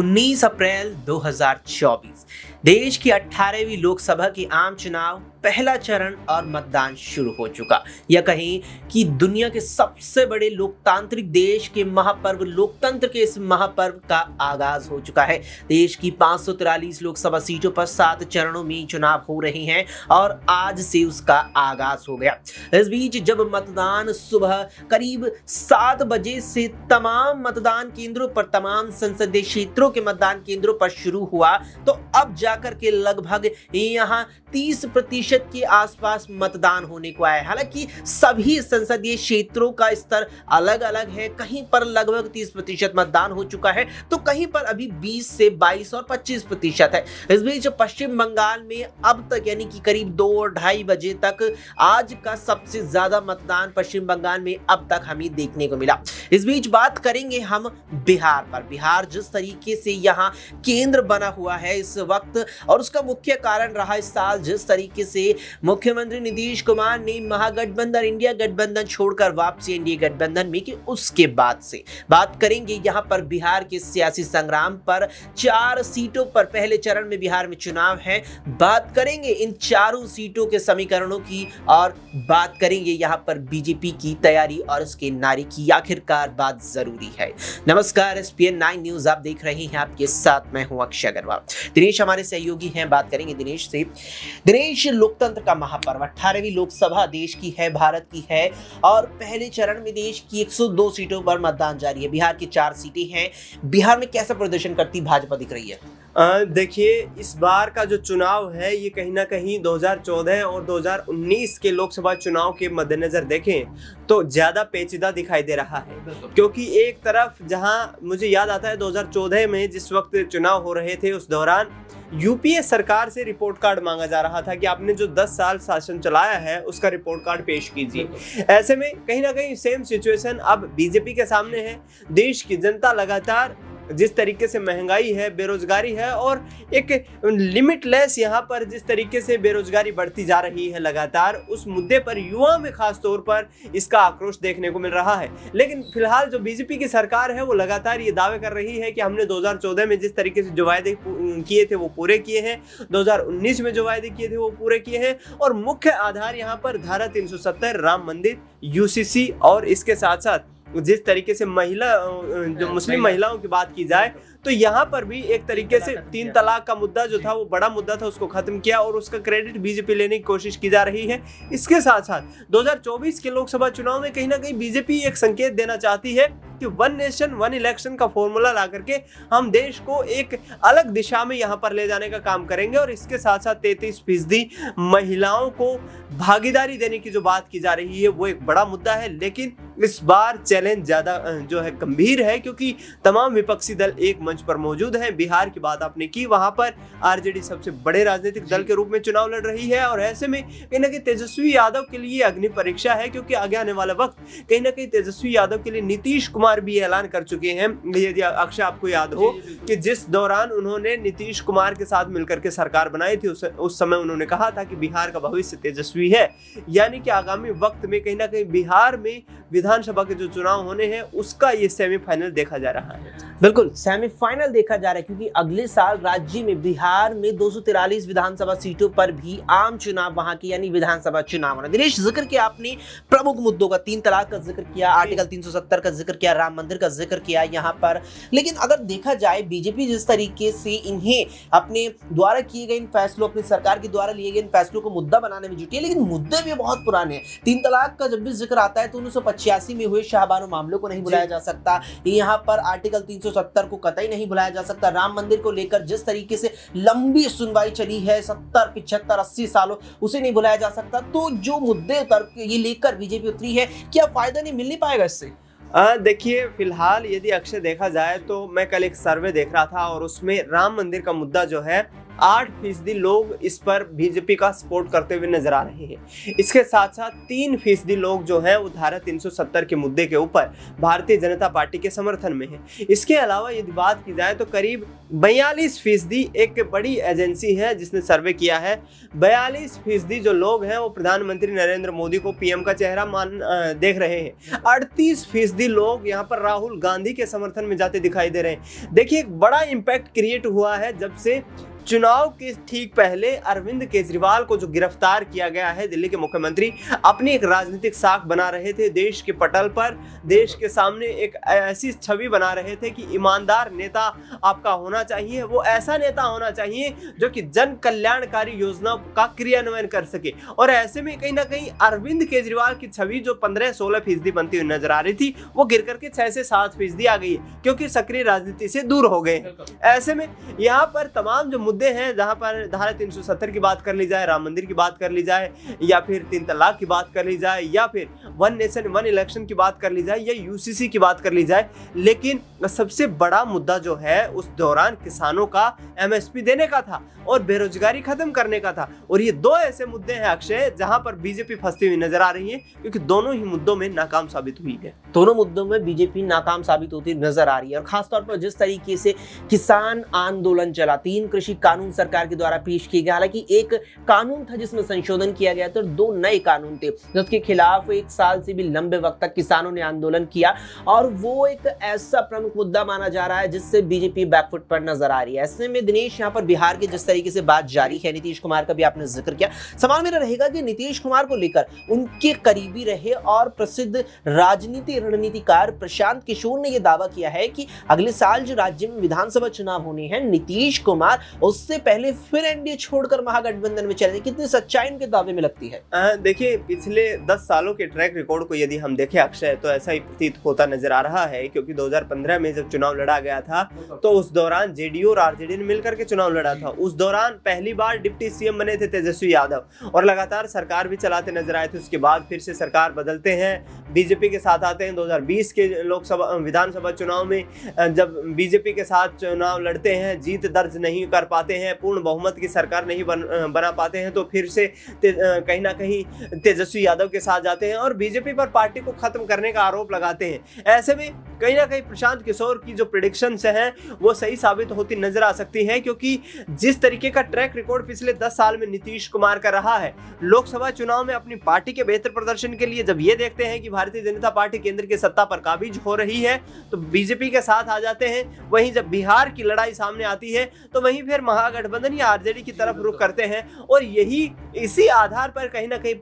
19 अप्रैल 2024 देश की 18वीं लोकसभा की आम चुनाव पहला चरण और मतदान शुरू हो चुका या कहें कि दुनिया के सबसे बड़े लोकतांत्रिक देश के महापर्व लोकतंत्र के इस महापर्व का आगाज हो चुका है देश की पांच लोकसभा सीटों पर सात चरणों में चुनाव हो रहे हैं और आज से उसका आगाज हो गया इस बीच जब मतदान सुबह करीब सात बजे से तमाम मतदान केंद्रों पर तमाम संसदीय क्षेत्रों के मतदान केंद्रों पर शुरू हुआ तो अब जाकर के लगभग यहाँ तीस प्रतिशत प्रतिशत के आसपास मतदान होने को आया हालांकि सभी संसदीय क्षेत्रों का स्तर अलग अलग है कहीं पर लगभग तीस प्रतिशत मतदान हो चुका है तो कहीं पर अभी बीस से बाईस और पच्चीस प्रतिशत है इस बीच पश्चिम बंगाल में अब तक यानी कि करीब दो और ढाई बजे तक आज का सबसे ज्यादा मतदान पश्चिम बंगाल में अब तक हमें देखने को मिला इस बीच बात करेंगे हम बिहार पर बिहार जिस तरीके से यहाँ केंद्र बना हुआ है इस वक्त और उसका मुख्य कारण रहा इस साल जिस तरीके से से मुख्यमंत्री नीतीश कुमार ने महागठबंधन इंडिया गठबंधन छोड़कर वापसी एनडीए गठबंधन में कि उसके बाद से बात करेंगे यहां पर बिहार के सियासी संग्राम पर चार सीटों पर पहले चरण में बिहार में चुनाव है बात करेंगे इन चारों सीटों के समीकरणों की और बात करेंगे यहां पर बीजेपी की तैयारी और उसके नारे की आखिरकार बात जरूरी है नमस्कार एस पी न्यूज आप देख रहे हैं आपके साथ मैं हूं अक्षय अग्रवाल दिनेश हमारे सहयोगी हैं बात करेंगे दिनेश से दिनेश लोक लोकतंत्र का महापर्व अठारहवीं लोकसभा देश की है भारत की है और पहले चरण में देश की 102 सीटों पर मतदान जारी है बिहार की चार सीटें हैं बिहार में कैसा प्रदर्शन करती भाजपा दिख रही है देखिए इस बार का जो चुनाव है ये कहीं ना कहीं 2014 और 2019 के लोकसभा चुनाव के मद्देनज़र देखें तो ज़्यादा पेचीदा दिखाई दे रहा है क्योंकि एक तरफ जहां मुझे याद आता है 2014 में जिस वक्त चुनाव हो रहे थे उस दौरान यूपीए सरकार से रिपोर्ट कार्ड मांगा जा रहा था कि आपने जो 10 साल शासन चलाया है उसका रिपोर्ट कार्ड पेश कीजिए ऐसे में कहीं ना कहीं सेम सिचुएशन अब बीजेपी के सामने है देश की जनता लगातार जिस तरीके से महंगाई है बेरोजगारी है और एक लिमिटलेस यहाँ पर जिस तरीके से बेरोजगारी बढ़ती जा रही है लगातार उस मुद्दे पर युवा में खास तौर पर इसका आक्रोश देखने को मिल रहा है लेकिन फिलहाल जो बीजेपी की सरकार है वो लगातार ये दावे कर रही है कि हमने 2014 में जिस तरीके से जो वायदे किए थे वो पूरे किए हैं दो में जो वायदे किए थे वो पूरे किए हैं और मुख्य आधार यहाँ पर धारा तीन राम मंदिर यू और इसके साथ साथ जिस तरीके से महिला जो हाँ, मुस्लिम महिलाओं की बात की जाए तो यहाँ पर भी एक तरीके से तीन तलाक का मुद्दा जो था वो बड़ा मुद्दा था उसको खत्म किया और उसका क्रेडिट बीजेपी लेने की कोशिश की जा रही है इसके साथ साथ 2024 के लोकसभा चुनाव में कहीं ना कहीं बीजेपी एक संकेत देना चाहती है कि वन नेशन वन इलेक्शन का फॉर्मूला ला करके हम देश को एक अलग दिशा में यहाँ पर ले जाने का काम करेंगे और इसके साथ साथ तैतीस फीसदी महिलाओं को भागीदारी देने की जो बात की जा रही है वो एक बड़ा मुद्दा है लेकिन इस बार चैलेंज ज्यादा जो है गंभीर है क्योंकि तमाम विपक्षी दल एक मंच पर मौजूद हैं बिहार की बात आपने की वहां पर आरजेडी सबसे बड़े राजनीतिक दल के रूप में चुनाव लड़ रही है और ऐसे में कहीं ना कहीं तेजस्वी यादव के लिए अग्नि परीक्षा है क्योंकि आगे आने वाला वक्त कहीं ना कहीं तेजस्वी यादव के लिए नीतीश कुमार भी ऐलान कर चुके हैं यदि अक्षय आपको याद हो कि जिस दौरान उन्होंने नीतीश कुमार के साथ मिलकर के सरकार बनाई थी उस, उस समय उन्होंने कहा था कि बिहार का भविष्य तेजस्वी है यानी कि आगामी वक्त में कहीं ना कहीं बिहार में विधान विधानसभा के जो चुनाव होने हैं उसका ये सेमीफाइनल देखा जा रहा है बिल्कुल सेमीफाइनल देखा जा रहा है क्योंकि अगले साल राज्य में बिहार में दो विधानसभा सीटों पर भी आम चुनाव वहां की यानी विधानसभा चुनाव होना दिनेश जिक्र किया आपने प्रमुख मुद्दों का तीन तलाक का जिक्र किया आर्टिकल 370 का जिक्र किया राम मंदिर का जिक्र किया यहाँ पर लेकिन अगर देखा जाए बीजेपी जिस तरीके से इन्हें अपने द्वारा किए गए इन फैसलों अपनी सरकार के द्वारा लिए गए इन फैसलों को मुद्दा बनाने में जुटी है लेकिन मुद्दे भी बहुत पुराने हैं तीन तलाक का जब भी जिक्र आता है तो उन्नीस में हुए शाहबानो मामलों को नहीं बुलाया जा सकता यहाँ पर आर्टिकल तीन 1970 को कतई नहीं भुलाया जा सकता राम मंदिर को लेकर जिस तरीके से लंबी सुनवाई चली है सत्तर पिछहत्तर अस्सी सालों उसे नहीं भुलाया जा सकता तो जो मुद्दे तर्क ये लेकर बीजेपी उतरी है क्या फायदा नहीं मिल नहीं पाएगा इससे देखिए फिलहाल यदि अक्षय देखा जाए तो मैं कल एक सर्वे देख रहा था और उसमें राम मंदिर का मुद्दा जो है आठ फीसदी लोग इस पर बीजेपी का सपोर्ट करते हुए नजर आ रहे हैं इसके साथ साथ तीन फीसदी लोग जो हैं वो धारा 370 के मुद्दे के ऊपर भारतीय जनता पार्टी के समर्थन में हैं इसके अलावा यदि बात की जाए तो करीब बयालीस फीसदी एक बड़ी एजेंसी है जिसने सर्वे किया है बयालीस फीसदी जो लोग हैं वो प्रधानमंत्री नरेंद्र मोदी को पीएम का चेहरा मान देख रहे हैं अड़तीस फीसदी लोग यहाँ पर राहुल गांधी के समर्थन में जाते दिखाई दे रहे हैं देखिए एक बड़ा इम्पैक्ट क्रिएट हुआ है जब से चुनाव के ठीक पहले अरविंद केजरीवाल को जो गिरफ्तार किया गया है दिल्ली के मुख्यमंत्री अपनी एक राजनीतिक साख बना रहे थे देश के पटल पर देश के सामने एक ऐसी छवि बना रहे थे कि ईमानदार नेता आपका होना चाहिए वो ऐसा नेता होना चाहिए जो कि जन कल्याणकारी योजना का क्रियान्वयन कर सके और ऐसे में कहीं ना कहीं अरविंद केजरीवाल की छवि जो पंद्रह सोलह फीसदी बनती हुई नजर आ रही थी वो गिर करके छह से सात फीसदी आ गई क्योंकि सक्रिय राजनीति से दूर हो गए ऐसे में यहाँ पर तमाम जो मुद्दे हैं जहाँ पर धारा तीन की बात कर ली जाए राम मंदिर की बात कर ली जाए या फिर तीन तलाक की बात कर ली जाए या फिर वन नेशन वन इलेक्शन की बात कर ली जाए या यूसीसी की बात कर ली जाए लेकिन सबसे बड़ा मुद्दा जो है उस दौरान किसानों का एमएसपी देने का था और बेरोजगारी खत्म करने का था और ये दो ऐसे मुद्दे हैं अक्षय जहां पर बीजेपी फंसती हुई नजर आ रही है क्योंकि दोनों ही मुद्दों में नाकाम साबित हुई है दोनों मुद्दों में बीजेपी नाकाम साबित होती नजर आ रही है और खासतौर पर जिस तरीके से किसान आंदोलन चला तीन कृषि कानून सरकार के द्वारा पेश किए गए हालांकि एक कानून था जिसमें संशोधन किया गया था दो नए कानून थे जिसके खिलाफ एक साल से भी लंबे वक्त तक किसानों ने आंदोलन किया और वो एक ऐसा प्रमुख मुद्दा माना जा रहा है जिससे बीजेपी बैकफुट पर नजर आ रही है ऐसे में दिनेश यहाँ पर बिहार के जिस तरीके से बात जारी है नीतीश कुमार का भी आपने जिक्र किया सवाल मेरा रहेगा कि नीतीश कुमार को लेकर उनके करीबी रहे और प्रसिद्ध राजनीति रणनीतिकार प्रशांत किशोर ने यह दावा किया है कि अगले साल जो राज्य में विधानसभा चुनाव होने हैं नीतीश कुमार उस उससे पहले फिर एनडीए छोड़कर महागठबंधन में चले कितनी सच्चाई उनके दावे में लगती है देखिए पिछले दस सालों के ट्रैक रिकॉर्ड को यदि हम देखें अक्षय तो ऐसा ही प्रतीत होता नजर आ रहा है क्योंकि 2015 में जब चुनाव लड़ा गया था तो उस दौरान जेडीयू और आरजेडी ने मिलकर के चुनाव लड़ा था उस दौरान पहली बार डिप्टी सीएम बने थे तेजस्वी यादव और लगातार सरकार भी चलाते नजर आए थे उसके बाद फिर से सरकार बदलते हैं बीजेपी के साथ आते हैं 2020 के लोकसभा विधानसभा चुनाव में जब बीजेपी के साथ चुनाव लड़ते हैं जीत दर्ज नहीं कर पाते पाते हैं पूर्ण बहुमत की सरकार नहीं बन बना पाते हैं तो फिर से कहीं ना कहीं तेजस्वी यादव के साथ जाते हैं और बीजेपी पर पार्टी को खत्म करने का आरोप लगाते हैं ऐसे में कहीं ना कहीं प्रशांत किशोर की जो प्रिडिक्शन हैं वो सही साबित होती नजर आ सकती हैं क्योंकि जिस तरीके का ट्रैक रिकॉर्ड पिछले दस साल में नीतीश कुमार का रहा है लोकसभा चुनाव में अपनी पार्टी के बेहतर प्रदर्शन के लिए जब ये देखते हैं कि भारतीय जनता पार्टी केंद्र की सत्ता पर काबिज हो रही है तो बीजेपी के साथ आ जाते हैं वहीं जब बिहार की लड़ाई सामने आती है तो वहीं फिर महागठबंधन या आरजेडी की तरफ रुख करते हैं और यही इसी आधार पर कहीं ना कहीं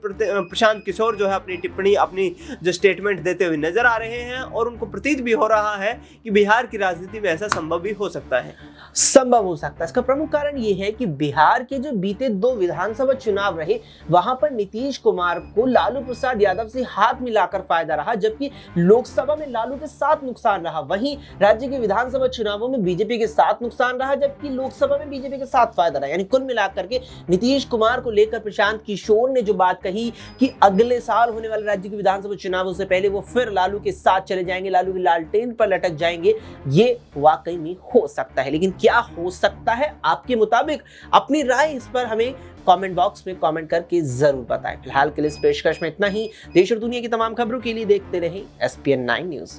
प्रशांत किशोर जो है अपनी टिप्पणी अपनी जो स्टेटमेंट देते हुए नजर आ रहे हैं और उनको प्रतीत भी हो रहा है कि बिहार की राजनीति में ऐसा संभव भी हो सकता है संभव हो सकता है इसका प्रमुख कारण यह है कि बिहार के जो बीते दो विधानसभा चुनाव रहे वहां पर नीतीश कुमार को लालू प्रसाद यादव से हाथ मिलाकर फायदा रहा जबकि लोकसभा में लालू के साथ नुकसान रहा वहीं राज्य के विधानसभा चुनावों में बीजेपी के साथ नुकसान रहा जबकि लोकसभा में बीजेपी के साथ फायदा रहा यानी कुल मिलाकर के नीतीश कुमार को लेकर प्रशांत किशोर ने जो बात कही कि अगले साल होने वाले राज्य के विधानसभा चुनावों से पहले वो फिर लालू के साथ चले जाएंगे लालू की लालटेन पर लटक जाएंगे ये वाकई में हो सकता है लेकिन क्या हो सकता है आपके मुताबिक अपनी राय इस पर हमें कमेंट बॉक्स में कमेंट करके जरूर बताएं फिलहाल के लिए इस पेशकश में इतना ही देश और दुनिया की तमाम खबरों के लिए देखते रहें एस पी न्यूज